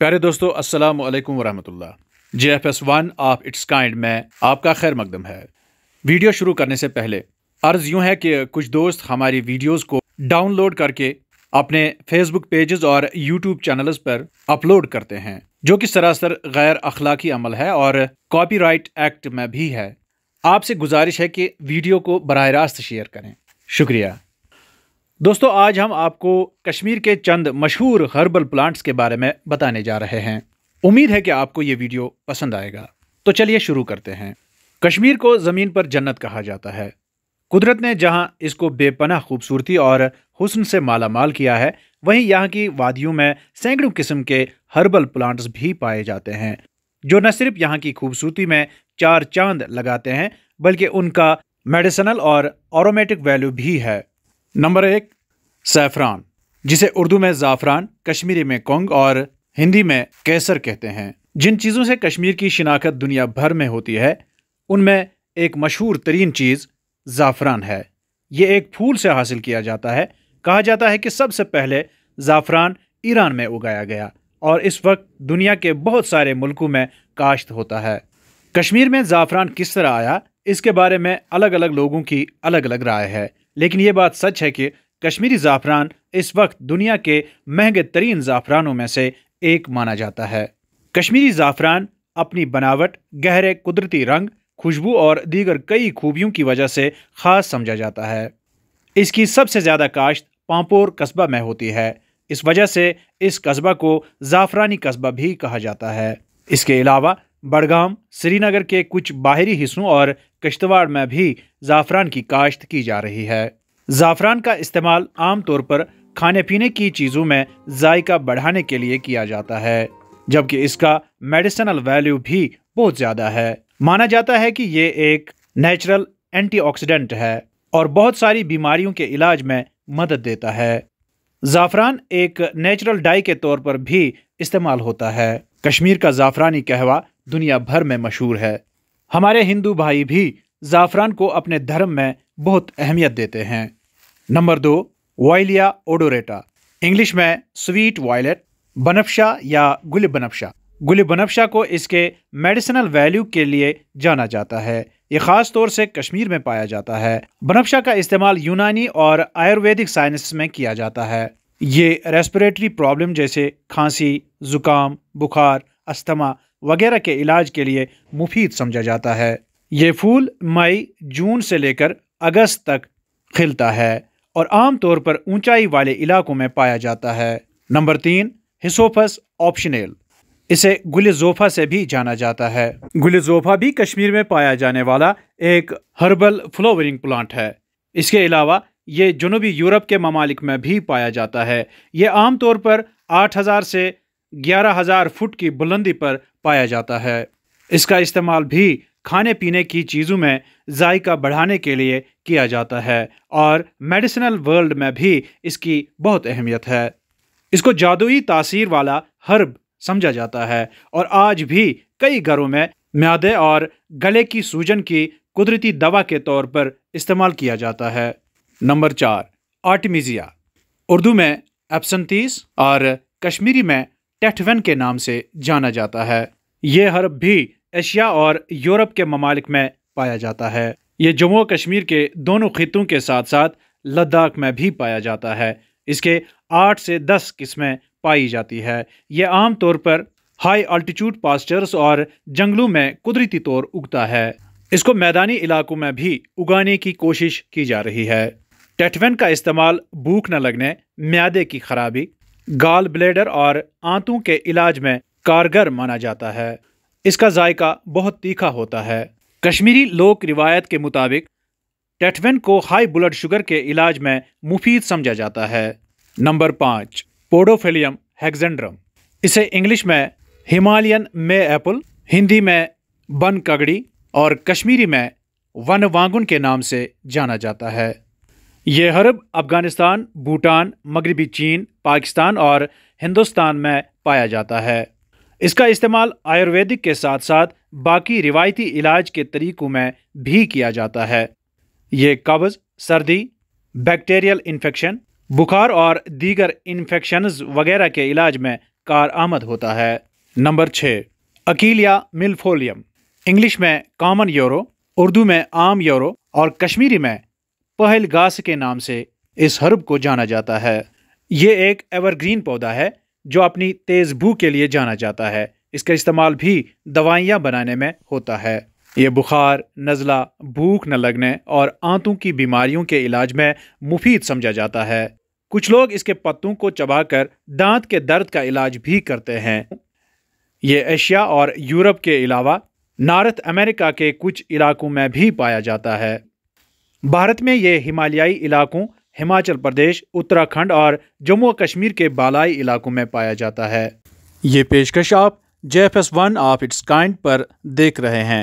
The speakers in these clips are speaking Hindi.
प्यारे दोस्तों अस्सलाम वालेकुम वरहमतुल्लाह J F S one of its kind में आपका खैर मकदम है वीडियो शुरू करने से पहले अर्ज़ यूं है कि कुछ दोस्त हमारी वीडियोस को डाउनलोड करके अपने फेसबुक पेजेस और यूट्यूब चैनल्स पर अपलोड करते हैं जो कि सरासर गैर अखलाकी अमल है और कॉपीराइट एक्ट में भी है आपसे गुजारिश है कि वीडियो को बरह रास्त शेयर करें शुक्रिया दोस्तों आज हम आपको कश्मीर के चंद मशहूर हर्बल प्लांट्स के बारे में बताने जा रहे हैं उम्मीद है कि आपको ये वीडियो पसंद आएगा तो चलिए शुरू करते हैं कश्मीर को ज़मीन पर जन्नत कहा जाता है कुदरत ने जहां इसको बेपनाह खूबसूरती और हुस्न से मालामाल किया है वहीं यहाँ की वादियों में सैकड़ों किस्म के हर्बल प्लांट्स भी पाए जाते हैं जो न सिर्फ यहाँ की खूबसूरती में चार चांद लगाते हैं बल्कि उनका मेडिसिनल और ऑरोमेटिक वैल्यू भी है नंबर एक सैफरान जिसे उर्दू में ज़ाफ़रान कश्मीरी में कोंग और हिंदी में कैसर कहते हैं जिन चीज़ों से कश्मीर की शिनाखत दुनिया भर में होती है उनमें एक मशहूर तरीन चीज़ ज़ाफ़रान है ये एक फूल से हासिल किया जाता है कहा जाता है कि सबसे पहले ज़ाफ़रान ईरान में उगाया गया और इस वक्त दुनिया के बहुत सारे मुल्कों में काश्त होता है कश्मीर में ज़ाफ़रान किस तरह आया इसके बारे में अलग अलग लोगों की अलग अलग राय है लेकिन ये बात सच है कि कश्मीरी ज़ाफ़रान इस वक्त दुनिया के महंगे तरीन ज़ाफ़रानों में से एक माना जाता है कश्मीरी ज़ाफ़रान अपनी बनावट गहरे कुदरती रंग खुशबू और दीगर कई खूबियों की वजह से ख़ास समझा जाता है इसकी सबसे ज़्यादा काश्त पांपोर कस्बा में होती है इस वजह से इस कस्बा को ज़ाफ़रानी कस्बा भी कहा जाता है इसके अलावा बड़गाम श्रीनगर के कुछ बाहरी हिस्सों और किश्तवाड़ में भी ज़ाफ़रान की काश्त की जा रही है ज़ाफ़रान का इस्तेमाल आमतौर पर खाने पीने की चीज़ों में जायका बढ़ाने के लिए किया जाता है जबकि इसका मेडिसिनल वैल्यू भी बहुत ज़्यादा है माना जाता है कि ये एक नेचुरल एंटीऑक्सीडेंट है और बहुत सारी बीमारियों के इलाज में मदद देता है ज़ाफ़रान एक नेचुरल डाई के तौर पर भी इस्तेमाल होता है कश्मीर का ज़ाफ़रानी कहवा दुनिया भर में मशहूर है हमारे हिंदू भाई भी ज़ाफ़रान को अपने धर्म में बहुत अहमियत देते हैं नंबर दो वाइलिया ओडोरेटा इंग्लिश में स्वीट वायलेट बनफ्शा या गुल बनफ्शा गुल बनफ्शा को इसके मेडिसिनल वैल्यू के लिए जाना जाता है ये ख़ास तौर से कश्मीर में पाया जाता है बनफ्शा का इस्तेमाल यूनानी और आयुर्वेदिक साइंस में किया जाता है ये रेस्पिरेटरी प्रॉब्लम जैसे खांसी ज़ुकाम बुखार अस्थमा वगैरह के इलाज के लिए मुफीद समझा जाता है ये फूल मई जून से लेकर अगस्त तक खिलता है और आम तौर पर ऊंचाई वाले इलाकों में पाया जाता है नंबर तीन हिसोफस ऑप्शनल इसे गुलजोफा से भी जाना जाता है गुलजोफा भी कश्मीर में पाया जाने वाला एक हर्बल फ्लोवरिंग प्लांट है इसके अलावा ये जनूबी यूरोप के ममालिक में भी पाया जाता है ये आमतौर पर 8000 से ग्यारह हजार फुट की बुलंदी पर पाया जाता है इसका इस्तेमाल भी खाने पीने की चीज़ों में जायका बढ़ाने के लिए किया जाता है और मेडिसिनल वर्ल्ड में भी इसकी बहुत अहमियत है इसको जादुई तासीर वाला हर्ब समझा जाता है और आज भी कई घरों में म्यादे और गले की सूजन की कुदरती दवा के तौर पर इस्तेमाल किया जाता है नंबर चार आर्टमीजिया उर्दू में एब्संतीस और कश्मीरी में टेटवन के नाम से जाना जाता है ये हर्ब भी एशिया और यूरोप के ममालिक में पाया जाता है ये जम्मू कश्मीर के दोनों खितों के साथ साथ लद्दाख में भी पाया जाता है इसके आठ से दस किस्में पाई जाती है ये आम तौर पर हाई अल्टीट्यूड पास्चर्स और जंगलों में कुदरती तौर उगता है इसको मैदानी इलाकों में भी उगाने की कोशिश की जा रही है टेटवन का इस्तेमाल भूख न लगने म्यादे की खराबी गाल ब्लेडर और आंतों के इलाज में कारगर माना जाता है इसका जायका बहुत तीखा होता है कश्मीरी लोक रिवायत के मुताबिक टेटवेन को हाई ब्लड शुगर के इलाज में मुफीद समझा जाता है नंबर पाँच पोडोफेलियम हेक्जेंड्रम इसे इंग्लिश में हिमालयन मे एप्पल हिंदी में बन कगड़ी और कश्मीरी में वन वांगुन के नाम से जाना जाता है ये हरब अफगानिस्तान भूटान मगरबी चीन पाकिस्तान और हिंदुस्तान में पाया जाता है इसका इस्तेमाल आयुर्वेदिक के साथ साथ बाकी रिवायती इलाज के तरीकों में भी किया जाता है ये कब्ज़ सर्दी बैक्टीरियल इन्फेक्शन बुखार और दीगर इन्फेक्शन वगैरह के इलाज में कार आमद होता है नंबर छः अकीलिया मिलफोलियम इंग्लिश में कॉमन यूरो उर्दू में आम यूरो और कश्मीरी में पहल घास के नाम से इस हर्ब को जाना जाता है ये एक एवरग्रीन पौधा है जो अपनी तेज़ बू के लिए जाना जाता है इसका इस्तेमाल भी दवाइयाँ बनाने में होता है ये बुखार नज़ला भूख न लगने और आंतों की बीमारियों के इलाज में मुफीद समझा जाता है कुछ लोग इसके पत्तों को चबाकर दांत के दर्द का इलाज भी करते हैं ये एशिया और यूरोप के अलावा नॉर्थ अमेरिका के कुछ इलाकों में भी पाया जाता है भारत में ये हिमालयाई इलाकों हिमाचल प्रदेश उत्तराखंड और जम्मू कश्मीर के बालाई इलाकों में पाया जाता है ये पेशकश आप J F S one of its kind पर देख रहे हैं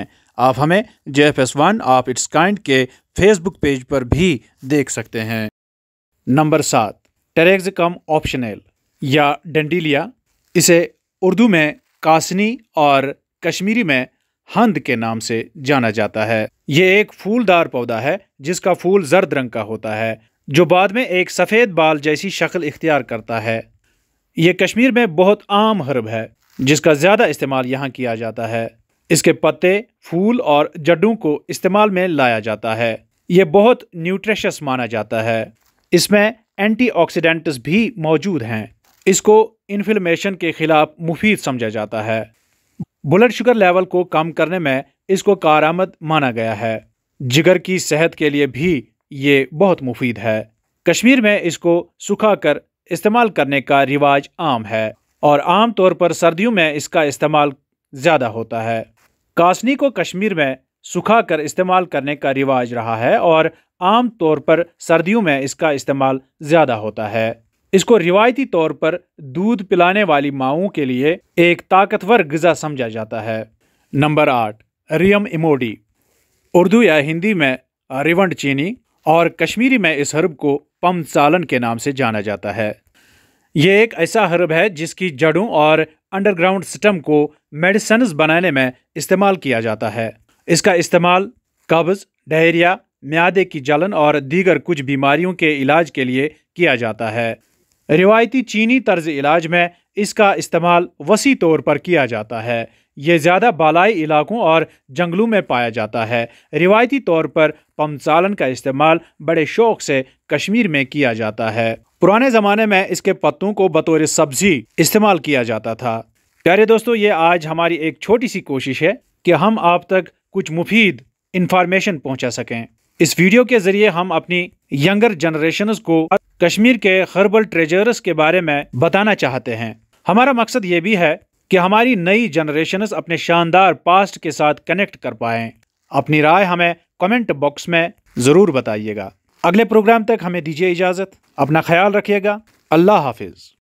आप हमें J F S one of its kind के फेसबुक पेज पर भी देख सकते हैं नंबर सात टेरेक्स कम ऑप्शनल या डेंडिलिया इसे उर्दू में कासनी और कश्मीरी में हंद के नाम से जाना जाता है ये एक फूलदार पौधा है जिसका फूल जर्द रंग का होता है जो बाद में एक सफ़ेद बाल जैसी शक्ल इख्तियार करता है ये कश्मीर में बहुत आम हर्ब है जिसका ज़्यादा इस्तेमाल यहाँ किया जाता है इसके पत्ते फूल और जड्डों को इस्तेमाल में लाया जाता है ये बहुत न्यूट्रिशस माना जाता है इसमें एंटीऑक्सीडेंट्स भी मौजूद हैं इसको इन्फ्लेमेशन के ख़िलाफ़ मुफीद समझा जाता है ब्लड शुगर लेवल को कम करने में इसको कारामद माना गया है जिगर की सेहत के लिए भी ये बहुत मुफीद है कश्मीर में इसको सुखाकर इस्तेमाल करने का रिवाज आम है और आम तौर पर सर्दियों में इसका इस्तेमाल ज़्यादा होता है कासनी को कश्मीर में सुखाकर इस्तेमाल करने का रिवाज रहा है और आम तौर पर सर्दियों में इसका इस्तेमाल ज़्यादा होता है इसको रिवायती तौर पर दूध पिलाने वाली माओं के लिए एक ताकतवर गज़ा समझा जाता है नंबर आठ रियम इमोडी उर्दू या हिंदी में रिवंड चीनी और कश्मीरी में इस हर्ब को पम सालन के नाम से जाना जाता है ये एक ऐसा हर्ब है जिसकी जड़ों और अंडरग्राउंड सिस्टम को मेडिसन बनाने में इस्तेमाल किया जाता है इसका इस्तेमाल कब्ज़ डायरिया म्यादे की जलन और दीगर कुछ बीमारियों के इलाज के लिए किया जाता है रिवायती चीनी तर्ज इलाज में इसका इस्तेमाल वसी तौर पर किया जाता है ये ज़्यादा बालाई इलाकों और जंगलों में पाया जाता है रिवायती तौर पर पमसालन का इस्तेमाल बड़े शौक से कश्मीर में किया जाता है पुराने ज़माने में इसके पत्तों को बतौर सब्ज़ी इस्तेमाल किया जाता था प्यारे दोस्तों ये आज हमारी एक छोटी सी कोशिश है कि हम आप तक कुछ मुफीद इन्फॉर्मेशन पहुँचा सकें इस वीडियो के ज़रिए हम अपनी यंगर जनरेशन को कश्मीर के हर्बल ट्रेजर्स के बारे में बताना चाहते हैं हमारा मकसद ये भी है कि हमारी नई जनरेशन अपने शानदार पास्ट के साथ कनेक्ट कर पाए अपनी राय हमें कमेंट बॉक्स में ज़रूर बताइएगा अगले प्रोग्राम तक हमें दीजिए इजाज़त अपना ख्याल रखिएगा अल्लाह हाफिज़